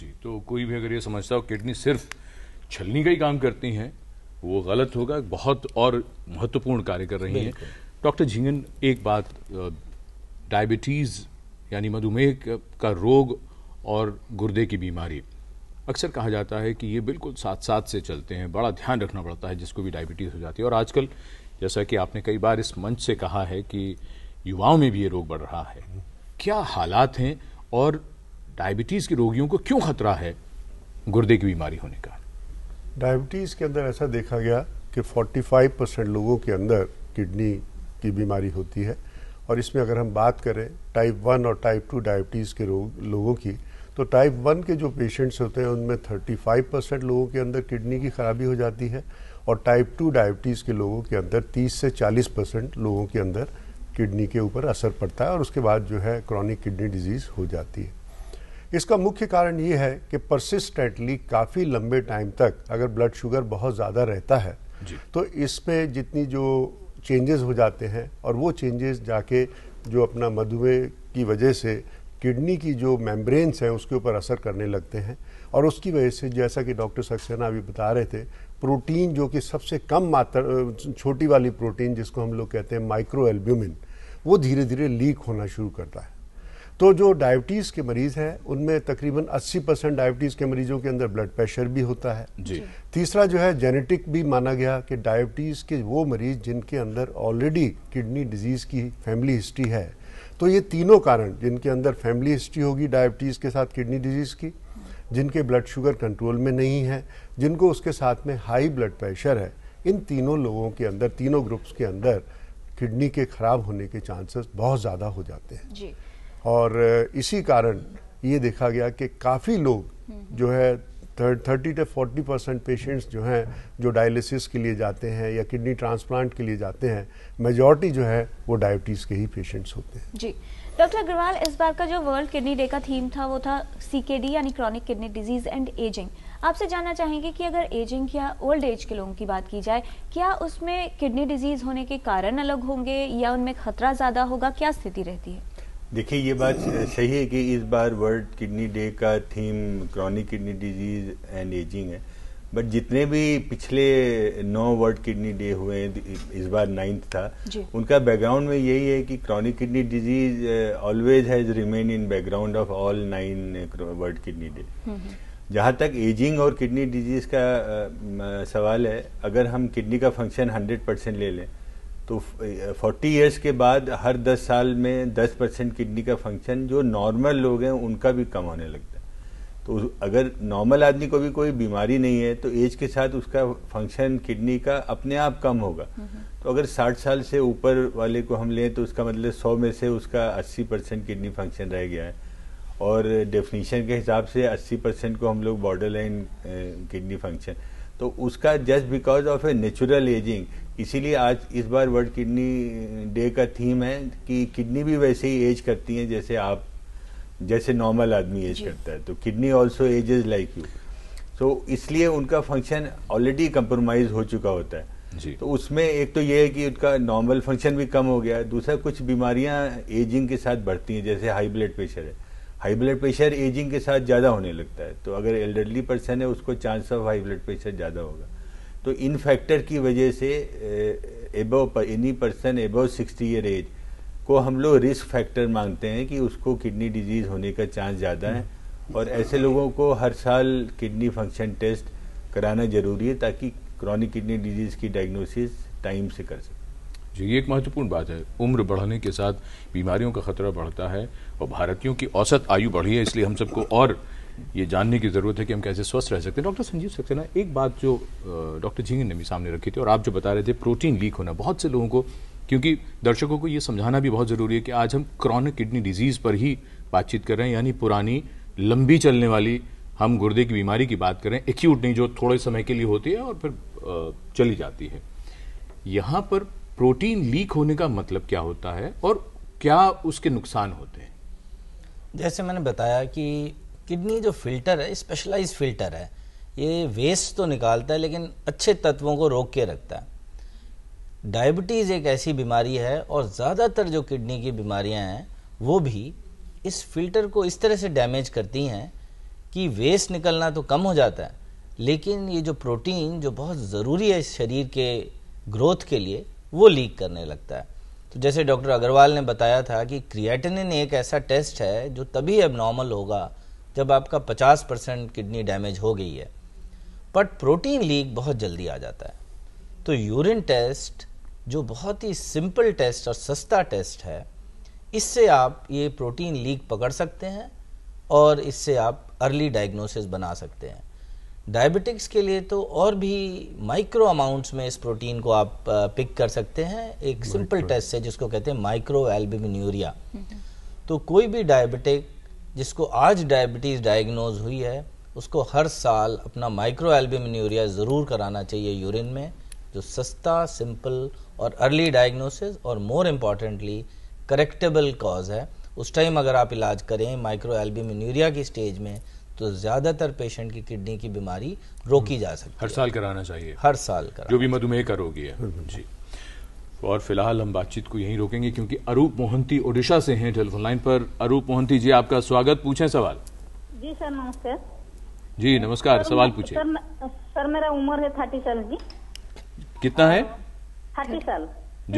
जी तो कोई भी अगर ये समझता हो किडनी सिर्फ छलनी का ही काम करती हैं वो गलत होगा बहुत और महत्वपूर्ण कार्य कर रही हैं डॉक्टर झिंगन एक बात डायबिटीज़ यानी मधुमेह का रोग और गुर्दे की बीमारी अक्सर कहा जाता है कि ये बिल्कुल साथ साथ से चलते हैं बड़ा ध्यान रखना पड़ता है जिसको भी डायबिटीज़ हो जाती है और आजकल जैसा कि आपने कई बार इस मंच से कहा है कि युवाओं में भी ये रोग बढ़ रहा है क्या हालात हैं और डायबिटीज़ के रोगियों को क्यों खतरा है गुर्दे की बीमारी होने का डायबिटीज़ के अंदर ऐसा देखा गया कि 45 परसेंट लोगों के अंदर किडनी की बीमारी होती है और इसमें अगर हम बात करें टाइप वन और टाइप टू डायबिटीज़ के लोगों की तो टाइप वन के जो पेशेंट्स होते हैं उनमें 35 परसेंट लोगों के अंदर किडनी की खराबी हो जाती है और टाइप टू डायबिटीज़ के लोगों के अंदर 30 से 40 परसेंट लोगों के अंदर किडनी के ऊपर असर पड़ता है और उसके बाद जो है क्रॉनिक किडनी डिजीज़ हो जाती है इसका मुख्य कारण ये है कि परसिस्टेंटली काफ़ी लंबे टाइम तक अगर ब्लड शुगर बहुत ज़्यादा रहता है तो इस पर जितनी जो चेंजेस हो जाते हैं और वो चेंजेस जाके जो अपना मधुमेह की वजह से किडनी की जो मेम्ब्रेन्स हैं उसके ऊपर असर करने लगते हैं और उसकी वजह से जैसा कि डॉक्टर सक्सेना अभी बता रहे थे प्रोटीन जो कि सबसे कम मात्रा छोटी वाली प्रोटीन जिसको हम लोग कहते हैं माइक्रो एल्ब्यूमिन वो धीरे धीरे लीक होना शुरू करता है तो जो डायबिटीज़ के मरीज़ हैं उनमें तकरीबन 80 परसेंट डायबिटीज़ के मरीजों के अंदर ब्लड प्रेशर भी होता है जी तीसरा जो है जेनेटिक भी माना गया कि डायबिटीज़ के वो मरीज़ जिनके अंदर ऑलरेडी किडनी डिजीज़ की फैमिली हिस्ट्री है तो ये तीनों कारण जिनके अंदर फैमिली हिस्ट्री होगी डायबिटीज़ के साथ किडनी डिजीज़ की जिनके ब्लड शुगर कंट्रोल में नहीं है जिनको उसके साथ में हाई ब्लड प्रेशर है इन तीनों लोगों के अंदर तीनों ग्रुप्स के अंदर किडनी के खराब होने के चांसेस बहुत ज़्यादा हो जाते हैं जी और इसी कारण ये देखा गया कि काफ़ी लोग हम्म। जो है thirty two forty percent patients जो हैं जो डायलिसिस के लिए जाते हैं या किडनी ट्रांसप्लांट के लिए जाते हैं मेजॉरिटी जो है वो डायबिटीज़ के ही पेशेंट्स होते हैं जी डॉक्टर अग्रवाल इस बार का जो वर्ल्ड किडनी डे का थीम था वो था सीकेडी यानी chronic kidney disease and ageing आपसे जानना चाहेंगे कि अगर एजिंग या ओल्ड एज के लोगों की बात की जाए क्या उसमें किडनी डिजीज़ होने के कारण अलग होंगे या उनमें खतरा ज़्यादा होगा क्या स्थिति रहती है देखिए ये बात सही है कि इस बार वर्ल्ड किडनी डे का theme chronic kidney disease and ageing है बट जितने भी पिछले नौ वर्ल्ड किडनी डे हुए इस बार नाइन्थ था उनका बैकग्राउंड में यही है कि chronic kidney disease always has remain in background of all nine world kidney day जहाँ तक एजिंग और किडनी डिजीज का uh, सवाल है अगर हम किडनी का फंक्शन हंड्रेड परसेंट ले लें तो 40 इयर्स के बाद हर 10 साल में 10 परसेंट किडनी का फंक्शन जो नॉर्मल लोग हैं उनका भी कम होने लगता है तो अगर नॉर्मल आदमी को भी कोई बीमारी नहीं है तो एज के साथ उसका फंक्शन किडनी का अपने आप कम होगा तो अगर 60 साल से ऊपर वाले को हम लें तो उसका मतलब 100 में से उसका 80 परसेंट किडनी फंक्शन रह गया है और डेफिनेशन के हिसाब से 80 परसेंट को हम लोग बॉर्डर लाइन किडनी फंक्शन तो उसका just because of a natural ageing इसीलिए आज इस बार वर्ल्ड किडनी डे का थीम है कि किडनी भी वैसे ही एज करती है जैसे आप जैसे नॉर्मल आदमी एज करता है तो kidney also age is like you so इसलिए उनका फंक्शन ऑलरेडी कंप्रोमाइज हो चुका होता है जी. तो उसमें एक तो ये है कि उनका नॉर्मल फंक्शन भी कम हो गया है दूसरा कुछ बीमारियां एजिंग के साथ बढ़ती हैं जैसे हाई ब्लड प्रेशर है हाई ब्लड प्रेशर एजिंग के साथ ज़्यादा होने लगता है तो अगर एल्डरली पर्सन है उसको chance of high blood pressure ज़्यादा होगा तो इन फैक्टर की वजह से above any person above sixty year age को हम लोग रिस्क फैक्टर मांगते हैं कि उसको किडनी डिजीज़ होने का चांस ज़्यादा है और ऐसे लोगों को हर साल किडनी फंक्शन टेस्ट कराना ज़रूरी है ताकि क्रॉनिक किडनी डिजीज़ की डायग्नोसिस टाइम से कर सकें जी ये एक महत्वपूर्ण बात है उम्र बढ़ने के साथ बीमारियों का खतरा बढ़ता है और भारतीयों की औसत आयु बढ़ी है इसलिए हम सबको और ये जानने की ज़रूरत है कि हम कैसे स्वस्थ रह सकते हैं डॉक्टर संजीव सक्सेना एक बात जो डॉक्टर झिंग ने भी सामने रखी थी और आप जो बता रहे थे प्रोटीन लीक होना बहुत से लोगों को क्योंकि दर्शकों को ये समझाना भी बहुत ज़रूरी है कि आज हम क्रॉनिक किडनी डिजीज़ पर ही बातचीत कर रहे हैं यानी पुरानी लंबी चलने वाली हम गुर्दे की बीमारी की बात करें एक्यूट नहीं जो थोड़े समय के लिए होती है और फिर चली जाती है यहाँ पर प्रोटीन लीक होने का मतलब क्या होता है और क्या उसके नुकसान होते हैं जैसे मैंने बताया कि किडनी जो फिल्टर है स्पेशलाइज फिल्टर है ये वेस्ट तो निकालता है लेकिन अच्छे तत्वों को रोक के रखता है डायबिटीज़ एक ऐसी बीमारी है और ज़्यादातर जो किडनी की बीमारियां हैं वो भी इस फिल्टर को इस तरह से डैमेज करती हैं कि वेस्ट निकलना तो कम हो जाता है लेकिन ये जो प्रोटीन जो बहुत ज़रूरी है शरीर के ग्रोथ के लिए वो लीक करने लगता है तो जैसे डॉक्टर अग्रवाल ने बताया था कि क्रिएटिनिन एक ऐसा टेस्ट है जो तभी नॉर्मल होगा जब आपका 50 परसेंट किडनी डैमेज हो गई है बट प्रोटीन लीक बहुत जल्दी आ जाता है तो यूरिन टेस्ट जो बहुत ही सिंपल टेस्ट और सस्ता टेस्ट है इससे आप ये प्रोटीन लीक पकड़ सकते हैं और इससे आप अर्ली डायग्नोसिस बना सकते हैं डायबिटिक्स के लिए तो और भी माइक्रो अमाउंट्स में इस प्रोटीन को आप पिक कर सकते हैं एक सिंपल टेस्ट से जिसको कहते हैं माइक्रो एल्बिमिनूरिया हम्म। तो कोई भी डायबिटिक जिसको आज डायबिटीज़ डायग्नोज हुई है उसको हर साल अपना माइक्रो एल्बिमिनूरिया ज़रूर कराना चाहिए यूरिन में जो सस्ता सिंपल और अर्ली डायग्नोसिस और मोर इम्पॉर्टेंटली करेक्टेबल कॉज है उस टाइम अगर आप इलाज करें माइक्रो एल्बिमिनूरिया की स्टेज में तो ज्यादातर पेशेंट की किडनी की बीमारी रोकी हम्म। जा सकती हर साल कराना चाहिए हर साल कराना जो भी मधुमेह का रोगी है हम्म, हम्म। जी और फिलहाल हम बातचीत को यहीं रोकेंगे क्योंकि अरूप मोहंती ओडिशा से हैं टेलीफोन लाइन पर अरूप मोहंती जी आपका स्वागत पूछें सवाल जी सर नमस्कार जी नमस्कार सवाल पूछे सर, सर मेरा उम्र है थर्टी साल जी कितना है थर्टी साल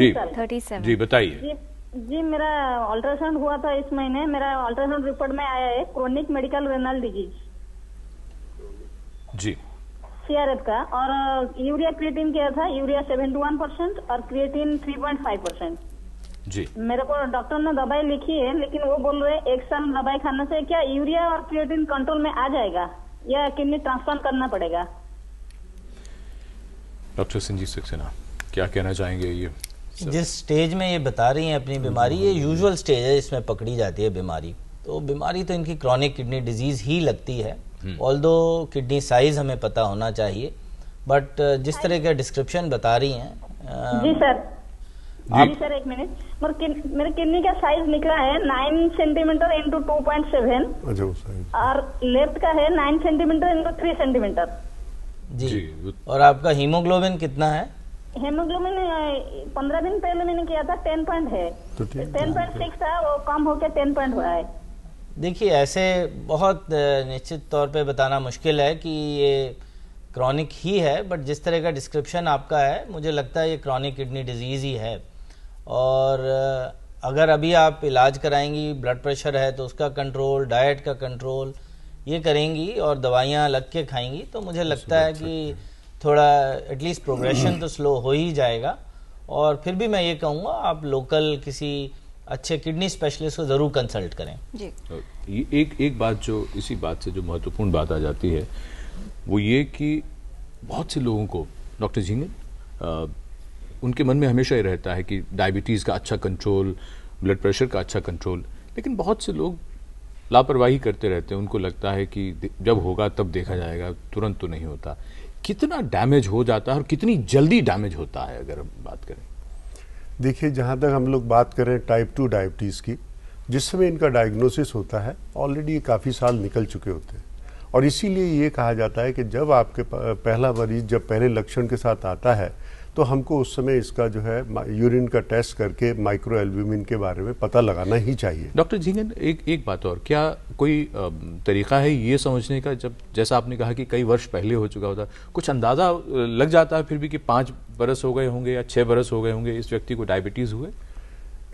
जी थर्टी साल जी बताइए जी मेरा अल्ट्रासाउंड हुआ था इस महीने मेरा अल्ट्रासाउंड रिपोर्ट में आया है क्रोनिक मेडिकल रेनल डिजीज जी सीआरएफ का और यूरिया क्रिएटिन किया था यूरिया वन परसेंट और क्रिएटिन फाइव परसेंट जी मेरे को डॉक्टर ने दवाई लिखी है लेकिन वो बोल रहे एक साल दवाई खाने से क्या यूरिया और क्रिएटिन कंट्रोल में आ जाएगा या किडनी ट्रांसप्लांट करना पड़ेगा डॉक्टर संजीव सक्सेना क्या कहना चाहेंगे ये जिस स्टेज में ये बता रही हैं अपनी बीमारी ये यूजुअल स्टेज है इसमें पकड़ी जाती है बीमारी तो बीमारी तो इनकी क्रॉनिक किडनी डिजीज ही लगती है ऑल दो किडनी साइज हमें पता होना चाहिए बट uh, जिस तरह का डिस्क्रिप्शन बता रही हैं uh, जी सर जी सर एक मिनट मेरे किडनी का साइज निकला है nine centimetre into two point seven और लेफ्ट का है nine centimetre into three centimetre जी और आपका हीमोग्लोबिन कितना है हेमोग्लोबिन uh, पंद्रह दिन पहले मैंने किया था टेन पॉइंट है टेन पॉइंट सिक्स था वो कम होकर टेन पॉइंट हुआ है देखिए ऐसे बहुत uh, निश्चित तौर पे बताना मुश्किल है कि ये क्रॉनिक ही है बट जिस तरह का डिस्क्रिप्शन आपका है मुझे लगता है ये क्रॉनिक किडनी डिजीज़ ही है और uh, अगर अभी आप इलाज कराएंगी ब्लड प्रेशर है तो उसका कंट्रोल डाइट का कंट्रोल ये करेंगी और दवाइयाँ लग के खाएंगी तो मुझे लगता है कि थोड़ा एटलीस्ट प्रोग्रेशन तो स्लो हो ही जाएगा और फिर भी मैं ये कहूँगा आप लोकल किसी अच्छे किडनी स्पेशलिस्ट को ज़रूर कंसल्ट करें जी एक एक बात जो इसी बात से जो महत्वपूर्ण बात आ जाती है वो ये कि बहुत से लोगों को डॉक्टर झिंगन उनके मन में हमेशा ये रहता है कि डायबिटीज़ का अच्छा कंट्रोल ब्लड प्रेशर का अच्छा कंट्रोल लेकिन बहुत से लोग लापरवाही करते रहते हैं उनको लगता है कि जब होगा तब देखा जाएगा तुरंत तो नहीं होता कितना डैमेज हो जाता है और कितनी जल्दी डैमेज होता है अगर हम बात करें देखिए जहाँ तक हम लोग बात करें टाइप टू डायबिटीज़ की जिस समय इनका डायग्नोसिस होता है ऑलरेडी ये काफ़ी साल निकल चुके होते हैं और इसीलिए ये कहा जाता है कि जब आपके पहला मरीज जब पहले लक्षण के साथ आता है तो हमको उस समय इसका जो है यूरिन का टेस्ट करके माइक्रो एल्ब्यूमिन के बारे में पता लगाना ही चाहिए डॉक्टर झिंगन एक एक बात और क्या कोई तरीका है ये समझने का जब जैसा आपने कहा कि कई वर्ष पहले हो चुका होता कुछ अंदाजा लग जाता है फिर भी कि पाँच बरस हो गए होंगे या छः बरस हो गए होंगे इस व्यक्ति को डायबिटीज़ हुए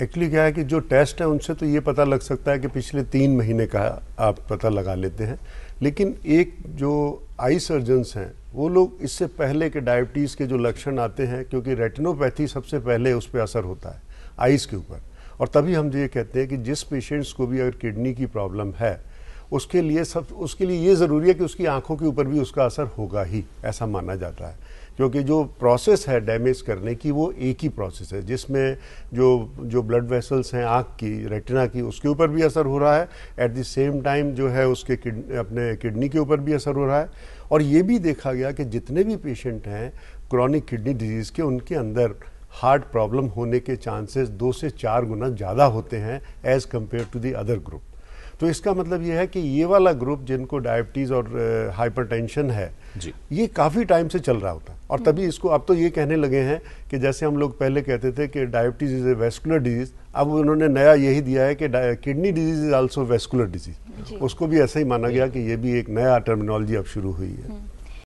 एक्चुअली क्या है कि जो टेस्ट है उनसे तो ये पता लग सकता है कि पिछले तीन महीने का आप पता लगा लेते हैं लेकिन एक जो आई सर्जन्स हैं वो लोग इससे पहले के डायबिटीज़ के जो लक्षण आते हैं क्योंकि रेटिनोपैथी सबसे पहले उस पर असर होता है आइज़ के ऊपर और तभी हम ये कहते हैं कि जिस पेशेंट्स को भी अगर किडनी की प्रॉब्लम है उसके लिए सब उसके लिए ये ज़रूरी है कि उसकी आंखों के ऊपर भी उसका असर होगा ही ऐसा माना जाता है क्योंकि जो प्रोसेस है डैमेज करने की वो एक ही प्रोसेस है जिसमें जो जो ब्लड वेसल्स हैं आँख की रेटिना की उसके ऊपर भी असर हो रहा है एट द सेम टाइम जो है उसके किड अपने किडनी के ऊपर भी असर हो रहा है और ये भी देखा गया कि जितने भी पेशेंट हैं क्रॉनिक किडनी डिजीज़ के उनके अंदर हार्ट प्रॉब्लम होने के चांसेस दो से चार गुना ज़्यादा होते हैं as compared to the other group तो इसका मतलब ये है कि ये वाला ग्रुप जिनको डायबिटीज़ और हाइपरटेंशन है जी ये काफ़ी टाइम से चल रहा होता है और तभी इसको अब तो ये कहने लगे हैं कि जैसे हम लोग पहले कहते थे कि diabetes is a vascular disease अब उन्होंने नया यही दिया है कि kidney disease is also vascular disease उसको भी ऐसा ही माना गया कि ये भी एक नया टर्मिनोलॉजी अब शुरू हुई है हम्म।